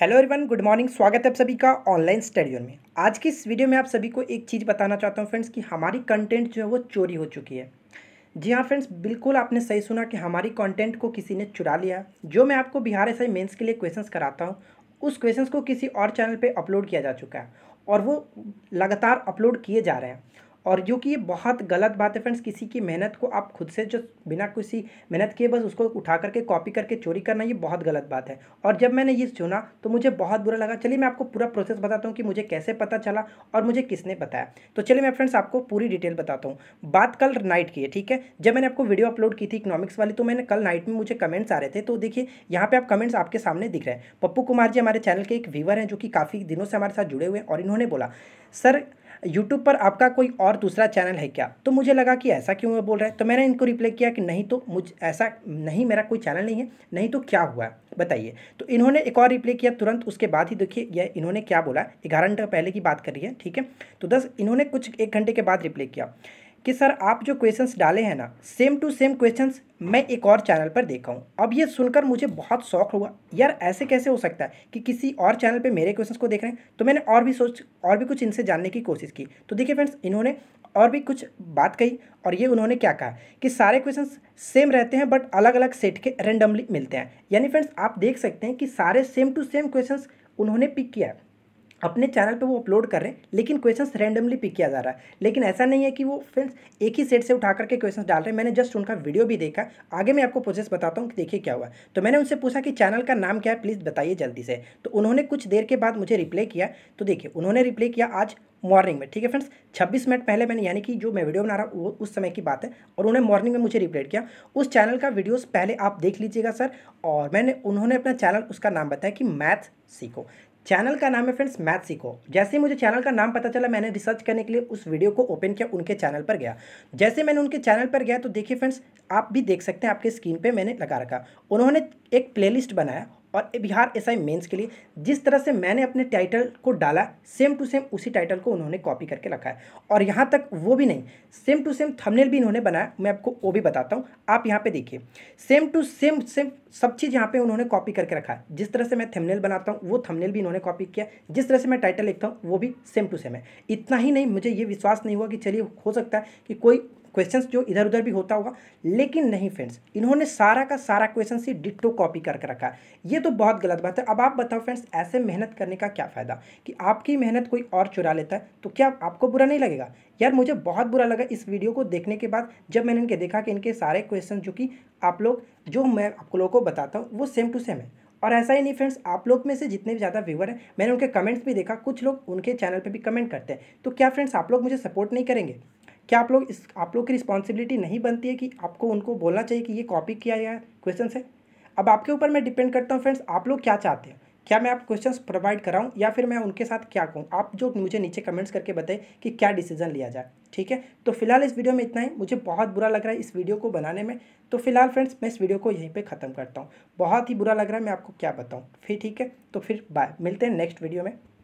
hello everyone good morning स्वागत है आप सभी का ऑनलाइन स्टडियो में आज की इस वीडियो में आप सभी को एक चीज़ बताना चाहता हूँ फ्रेंड्स कि हमारी कंटेंट जो है वो चोरी हो चुकी है जी हाँ फ्रेंड्स बिल्कुल आपने सही सुना कि हमारी कंटेंट को किसी ने चुरा लिया जो मैं आपको बिहार एस आई मेन्स के लिए क्वेश्चन कराता हूँ उस क्वेश्चन को किसी और चैनल पर अपलोड किया जा चुका है और वो लगातार अपलोड किए जा रहे हैं और जो कि ये बहुत गलत बात है फ्रेंड्स किसी की मेहनत को आप खुद से जो बिना किसी मेहनत किए बस उसको उठा करके कॉपी करके चोरी करना ये बहुत गलत बात है और जब मैंने ये सुना तो मुझे बहुत बुरा लगा चलिए मैं आपको पूरा प्रोसेस बताता हूँ कि मुझे कैसे पता चला और मुझे किसने बताया तो चलिए मैं फ्रेंड्स आपको पूरी डिटेल बताता हूँ बात कल नाइट की है ठीक है जब मैंने आपको वीडियो अपलोड की थी इकोनॉमिक्स वाली तो मैंने कल नाइट में मुझे कमेंट्स आ रहे थे तो देखिए यहाँ पर आप कमेंट्स आपके सामने दिख रहे हैं पप्पू कुमार जी हमारे चैनल के एक व्यूवर हैं जो कि काफ़ी दिनों से हमारे साथ जुड़े हुए हैं और इन्होंने बोला सर यूट्यूब पर आपका कोई और दूसरा चैनल है क्या तो मुझे लगा कि ऐसा क्यों बोल रहे हैं तो मैंने इनको रिप्लाई किया कि नहीं तो मुझ ऐसा नहीं मेरा कोई चैनल नहीं है नहीं तो क्या हुआ बताइए तो इन्होंने एक और रिप्लाई किया तुरंत उसके बाद ही देखिए यह इन्होंने क्या बोला ग्यारह घंटे पहले की बात कर रही है ठीक है तो दस इन्होंने कुछ एक घंटे के बाद रिप्लाई किया कि सर आप जो क्वेश्चंस डाले हैं ना सेम टू सेम क्वेश्चंस मैं एक और चैनल पर देखा हूँ अब ये सुनकर मुझे बहुत शौक हुआ यार ऐसे कैसे हो सकता है कि किसी और चैनल पे मेरे क्वेश्चंस को देख रहे हैं तो मैंने और भी सोच और भी कुछ इनसे जानने की कोशिश की तो देखिए फ्रेंड्स इन्होंने और भी कुछ बात कही और ये उन्होंने क्या कहा कि सारे क्वेश्चंस सेम रहते हैं बट अलग अलग सेट के रेंडमली मिलते हैं यानी फ्रेंड्स आप देख सकते हैं कि सारे सेम टू सेम क्वेश्चंस उन्होंने पिक किया है अपने चैनल पे वो अपलोड कर रहे हैं लेकिन क्वेश्चंस रैंडमली पिक किया जा रहा है लेकिन ऐसा नहीं है कि वो फ्रेंड्स एक ही सेट से उठा करके क्वेश्चंस डाल रहे हैं मैंने जस्ट उनका वीडियो भी देखा आगे मैं आपको प्रोसेस बताता हूँ कि देखिए क्या हुआ तो मैंने उनसे पूछा कि चैनल का नाम क्या है प्लीज़ बताइए जल्दी से तो उन्होंने कुछ देर के बाद मुझे रिप्लाई किया तो देखिए उन्होंने रिप्लाई किया आज मॉर्निंग में ठीक है फ्रेंड्स छब्बीस मिनट पहले मैंने यानी कि जो मैं वीडियो बना रहा हूँ वो उस समय की बात है और उन्होंने मॉर्निंग में मुझे रिप्लेट किया उस चैनल का वीडियोज पहले आप देख लीजिएगा सर और मैंने उन्होंने अपना चैनल उसका नाम बताया कि मैथ सीखो चैनल का नाम है फ्रेंड्स मैथ सीखो जैसे ही मुझे चैनल का नाम पता चला मैंने रिसर्च करने के लिए उस वीडियो को ओपन किया उनके चैनल पर गया जैसे मैंने उनके चैनल पर गया तो देखिए फ्रेंड्स आप भी देख सकते हैं आपके स्क्रीन पर मैंने लगा रखा उन्होंने एक प्लेलिस्ट बनाया और बिहार एस आई मेन्स के लिए जिस तरह से मैंने अपने टाइटल को डाला सेम टू सेम उसी टाइटल को उन्होंने कॉपी करके रखा है और यहाँ तक वो भी नहीं सेम टू सेम थंबनेल भी इन्होंने बनाया मैं आपको वो भी बताता हूँ आप यहाँ पर देखिए सेम टू सेम सेम सब चीज़ यहाँ पे उन्होंने कॉपी करके रखा है जिस तरह से मैं थंबनेल बनाता हूँ वो थंबनेल भी इन्होंने कॉपी किया जिस तरह से मैं टाइटल लिखता हूँ वो भी सेम टू सेम है इतना ही नहीं मुझे ये विश्वास नहीं हुआ कि चलिए हो सकता है कि कोई क्वेश्चन जो इधर उधर भी होता होगा लेकिन नहीं फ्रेंड्स इन्होंने सारा का सारा क्वेश्चन ही डिट्टो कॉपी करके रखा है ये तो बहुत गलत बात है अब आप बताओ फ्रेंड्स ऐसे मेहनत करने का क्या फ़ायदा कि आपकी मेहनत कोई और चुरा लेता है तो क्या आपको बुरा नहीं लगेगा यार मुझे बहुत बुरा लगा इस वीडियो को देखने के बाद जब मैंने इनके देखा कि इनके सारे क्वेश्चन जो कि आप लोग जो मैं आप लोगों को बताता हूँ वो सेम टू सेम है और ऐसा ही नहीं फ्रेंड्स आप लोग में से जितने भी ज़्यादा व्यूवर हैं मैंने उनके कमेंट्स भी देखा कुछ लोग उनके चैनल पे भी कमेंट करते हैं तो क्या फ्रेंड्स आप लोग मुझे सपोर्ट नहीं करेंगे क्या आप लोग इस आप लोग की रिस्पॉन्सिबिलिटी नहीं बनती है कि आपको उनको बोलना चाहिए कि ये कॉपी किया गया क्वेश्चन है अब आपके ऊपर मैं डिपेंड करता हूँ फ्रेंड्स आप लोग क्या चाहते हैं क्या मैं आप क्वेश्चन प्रोवाइड कराऊँ या फिर मैं उनके साथ क्या कहूँ आप जो मुझे नीचे कमेंट्स करके बताएं कि क्या डिसीजन लिया जाए ठीक है तो फिलहाल इस वीडियो में इतना ही मुझे बहुत बुरा लग रहा है इस वीडियो को बनाने में तो फिलहाल फ्रेंड्स मैं इस वीडियो को यहीं पे ख़त्म करता हूँ बहुत ही बुरा लग रहा है मैं आपको क्या बताऊँ फिर ठीक है तो फिर बाय मिलते हैं नेक्स्ट वीडियो में